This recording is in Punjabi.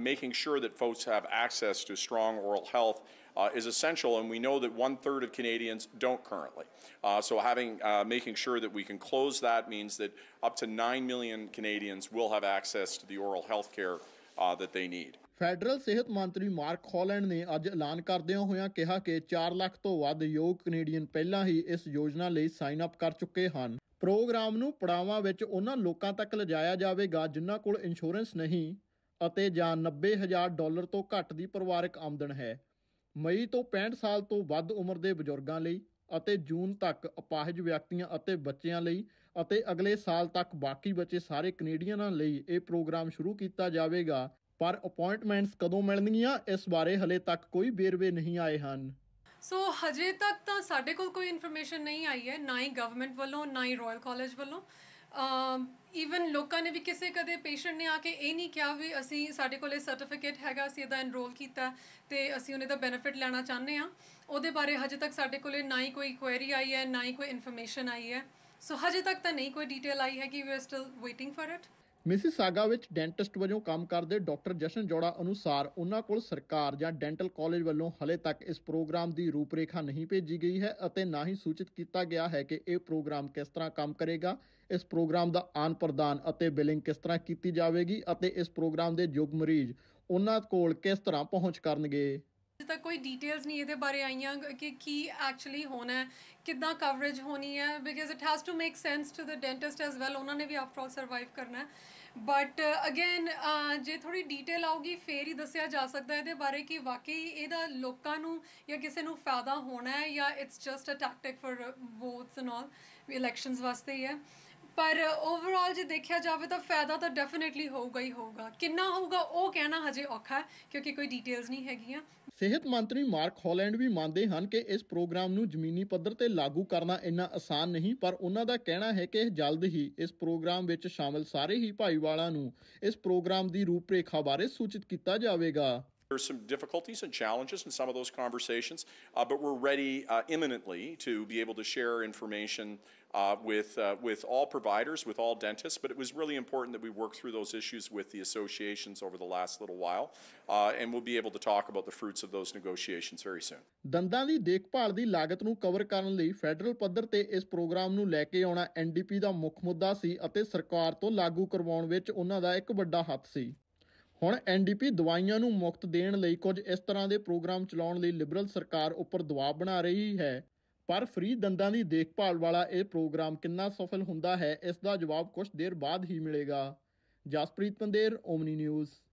making sure that folks have access to strong oral health uh, is essential, and we know that one third of Canadians don't currently. Uh, so having uh, making sure that we can close that means that up to nine million Canadians will have access to the oral health care that they need. Federal ਸਿਹਤ ਮੰਤਰੀ ਮਾਰਕ ਹੌਲੈਂਡ ਨੇ ਅੱਜ ਐਲਾਨ ਕਰਦਿਆਂ ਹੋਇਆਂ ਕਿਹਾ ਕਿ 4 ਲੱਖ ਤੋਂ ਵੱਧ ਯੋਗ ਕੈਨੇਡੀਅਨ ਪਹਿਲਾਂ ਹੀ ਇਸ ਯੋਜਨਾ ਲਈ ਸਾਈਨ ਅਪ ਕਰ ਚੁੱਕੇ ਹਨ ਪ੍ਰੋਗਰਾਮ ਨੂੰ ਪੜਾਵਾਂ ਵਿੱਚ ਉਹਨਾਂ ਲੋਕਾਂ ਤੱਕ ਲਿਜਾਇਆ ਜਾਵੇਗਾ ਜਿਨ੍ਹਾਂ ਕੋਲ ਇੰਸ਼ੋਰੈਂਸ ਨਹੀਂ ਅਤੇ ਜਾਂ 90000 ਡਾਲਰ ਤੋਂ ਘੱਟ ਦੀ ਪਰਿਵਾਰਕ ਆਮਦਨ ਹੈ ਮਈ ਤੋਂ 65 ਸਾਲ ਤੋਂ ਵੱਧ ਉਮਰ ਦੇ ਬਜ਼ੁਰਗਾਂ ਲਈ ਅਤੇ ਜੂਨ ਤੱਕ ਅਪਾਹਜ ਵਿਅਕਤੀਆਂ ਅਤੇ ਬੱਚਿਆਂ ਲਈ ਅਤੇ ਅਗਲੇ ਸਾਲ ਤੱਕ ਬਾਕੀ ਬਚੇ ਸਾਰੇ ਕੈਨੇਡੀਅਨਾਂ ਲਈ ਇਹ ਪ੍ਰੋਗਰਾਮ ਸ਼ੁਰੂ ਕੀਤਾ ਜਾਵੇਗਾ ਪਰ ਅਪਾਇੰਟਮੈਂਟਸ ਕਦੋਂ ਮਿਲਣਗੀਆਂ ਇਸ ਬਾਰੇ ਹਲੇ ਤੱਕ ਕੋਈ ਬੇਰਵੇ ਨਹੀਂ ਆਏ ਹਨ ਸੋ ਹਜੇ ਤੱਕ ਤਾਂ ਸਾਡੇ ਕੋਲ ਕੋਈ ਇਨਫੋਰਮੇਸ਼ਨ ਨਹੀਂ ਆਈ ਹੈ ਨਾ ਹੀ ਗਵਰਨਮੈਂਟ ਵੱਲੋਂ ਨਾ ਹੀ ਰਾਇਲ ਕਾਲਜ ਵੱਲੋਂ ਈਵਨ ਲੋਕਾਂ ਨੇ ਵੀ ਕਿਸੇ ਕਦੇ ਪੇਸ਼ੈਂਟ ਨੇ ਆ ਕੇ ਇਹ ਨਹੀਂ ਕਿਹਾ ਵੀ ਅਸੀਂ ਸਾਡੇ ਕੋਲੇ ਸਰਟੀਫਿਕੇਟ ਹੈਗਾ ਅਸੀਂ ਇਹਦਾ ਐਨਰੋਲ ਕੀਤਾ ਤੇ ਅਸੀਂ ਉਹਨੇ ਦਾ ਬੈਨੀਫਿਟ ਲੈਣਾ ਚਾਹੁੰਦੇ ਆ ਉਹਦੇ ਬਾਰੇ ਹਜੇ ਤੱਕ ਸਾਡੇ ਕੋਲੇ ਨਾ ਹੀ ਕੋਈ ਕੁਐਰੀ ਆਈ ਹੈ ਨਾ ਹੀ ਕੋਈ ਇਨਫੋਰਮੇਸ਼ਨ ਆਈ ਹੈ ਸੋ ਹਜੇ ਤੱਕ ਤਾਂ ਨਹੀਂ ਕੋਈ ਡਿਟੇਲ ਆਈ ਹੈ ਕਿ we are still waiting for it ਸਾਗਾ ਵਿੱਚ ਡੈਂਟਿਸਟ ਵਜੋਂ ਕੰਮ ਕਰਦੇ ਡਾਕਟਰ ਜਸ਼ਨ ਜੋੜਾ ਅਨੁਸਾਰ ਉਹਨਾਂ ਕੋਲ ਸਰਕਾਰ ਜਾਂ ਡੈਂਟਲ ਕਾਲਜ ਵੱਲੋਂ ਹਲੇ ਤੱਕ ਇਸ ਪ੍ਰੋਗਰਾਮ ਦੀ ਰੂਪਰੇਖਾ ਨਹੀਂ ਭੇਜੀ ਗਈ ਹੈ ਅਤੇ ਨਾ ਹੀ ਸੂਚਿਤ ਕੀਤਾ ਗਿਆ ਹੈ ਕਿ ਇਹ ਪ੍ਰੋਗਰਾਮ ਕਿਸ ਤਰ੍ਹਾਂ ਕੰਮ ਕਰੇਗਾ ਇਸ ਪ੍ਰੋਗਰਾਮ ਦਾ ਆਨ ਪ੍ਰਦਾਨ ਅਤੇ ਬਿਲਿੰਗ ਕਿਸ ਤਰ੍ਹਾਂ ਕੀਤੀ ਜਾਵੇਗੀ ਅਤੇ ਇਸ ਪ੍ਰੋਗਰਾਮ ਦੇ ਯੋਗ ਮਰੀਜ਼ ਉਹਨਾਂ ਕੋਲ ਕਿਸ ਤਰ੍ਹਾਂ ਪਹੁੰਚ ਕਰਨਗੇ ਤੱਕ ਕੋਈ ਡਿਟੇਲਸ ਨਹੀਂ ਇਹਦੇ ਬਾਰੇ ਆਈਆਂ ਕਿ ਕੀ ਐਕਚੁਅਲੀ ਹੋਣਾ ਹੈ ਕਿੱਦਾਂ ਕਵਰੇਜ ਹੋਣੀ ਹੈ because it has to make sense to the dentist as well ਉਹਨਾਂ ਨੇ ਵੀ ਆਫਟਰ ਆਲ ਸਰਵਾਈਵ ਕਰਨਾ ਹੈ ਬਟ ਅਗੇਨ ਜੇ ਥੋੜੀ ਡਿਟੇਲ ਆਊਗੀ ਫੇਰ ਹੀ ਦੱਸਿਆ ਜਾ ਸਕਦਾ ਇਹਦੇ ਬਾਰੇ ਕਿ ਵਾਕਈ ਇਹਦਾ ਲੋਕਾਂ ਨੂੰ ਜਾਂ ਕਿਸੇ ਨੂੰ ਫਾਇਦਾ ਹੋਣਾ ਹੈ ਜਾਂ it's just a tactic for votes and all elections ਵਾਸਤੇ ਹੀ ਹੈ ਪਰ ਓਵਰਆਲ ਜੇ ਦੇਖਿਆ ਜਾਵੇ ਤਾਂ ਫਾਇਦਾ ਤਾਂ ਡੈਫੀਨਿਟਲੀ ਹੋਊਗਾ ਹੀ ਹੋਊਗਾ ਕਿੰਨਾ ਹੋਊਗਾ ਉਹ ਕਹਿਣਾ ਹਜੇ ਔਖਾ ਹੈ ਕਿਉਂਕਿ ਕੋਈ ਡੀਟੇਲਸ ਨਹੀਂ ਹੈਗੀਆਂ ਸਿਹਤ ਮੰਤਰੀ ਮਾਰਕ ਹੌਲੈਂਡ ਵੀ ਮੰਨਦੇ ਹਨ ਕਿ ਇਸ ਪ੍ਰੋਗਰਾਮ ਨੂੰ ਜ਼ਮੀਨੀ ਪੱਧਰ ਤੇ ਲਾਗੂ ਕਰਨਾ ਇੰਨਾ ਆਸਾਨ ਨਹੀਂ ਪਰ ਉਹਨਾਂ ਦਾ ਕਹਿਣਾ ਹੈ ਕਿ ਜਲਦ ਹੀ ਇਸ ਪ੍ਰੋਗਰਾਮ ਵਿੱਚ ਸ਼ਾਮਲ ਸਾਰੇ ਹੀ ਭਾਈਵਾਲਾਂ ਨੂੰ ਇਸ ਪ੍ਰੋਗਰਾਮ ਦੀ ਰੂਪਰੇਖਾ ਬਾਰੇ ਸੂਚਿਤ ਕੀਤਾ ਜਾਵੇਗਾ There are some difficulties and challenges in some of those conversations, uh, but we're ready uh, imminently to be able to share information uh, with, uh, with all providers, with all dentists. But it was really important that we work through those issues with the associations over the last little while, uh, and we'll be able to talk about the fruits of those negotiations very soon. ਦੰਦਾਂ ਦੀ ਦੇਖਭਾਲ ਦੀ ਲਾਗਤ ਨੂੰ ਕਵਰ ਕਰਨ ਲਈ ਫੈਡਰਲ ਪੱਧਰ ਤੇ ਇਸ ਪ੍ਰੋਗਰਾਮ ਨੂੰ ਲੈ ਕੇ ਆਉਣਾ ਐਨਡੀਪੀ ਦਾ ਮੁੱਖ ਮੁੱਦਾ ਸੀ ਅਤੇ ਸਰਕਾਰ ਤੋਂ ਲਾਗੂ ਕਰਵਾਉਣ ਵਿੱਚ ਉਹਨਾਂ ਦਾ ਇੱਕ ਵੱਡਾ ਹੱਥ ਸੀ ਹੁਣ ਐਨਡੀਪੀ ਦਵਾਈਆਂ ਨੂੰ ਮੁਕਤ ਦੇਣ ਲਈ ਕੁਝ ਇਸ ਤਰ੍ਹਾਂ ਦੇ ਪ੍ਰੋਗਰਾਮ ਚਲਾਉਣ ਲਈ ਲਿਬਰਲ ਸਰਕਾਰ ਉੱਪਰ ਦਬਾਅ ਬਣਾ ਰਹੀ ਹੈ ਪਰ ਫ੍ਰੀ ਦੰਦਾਂ ਦੀ ਦੇਖਭਾਲ ਵਾਲਾ ਇਹ ਪ੍ਰੋਗਰਾਮ ਕਿੰਨਾ ਸਫਲ ਹੁੰਦਾ ਹੈ ਇਸ ਦਾ ਜਵਾਬ ਕੁਝ ਦੇਰ ਬਾਅਦ ਹੀ ਮਿਲੇਗਾ ਜਸਪ੍ਰੀਤ ਪੰਦੇਰ ਓਮਨੀ ਨਿਊਜ਼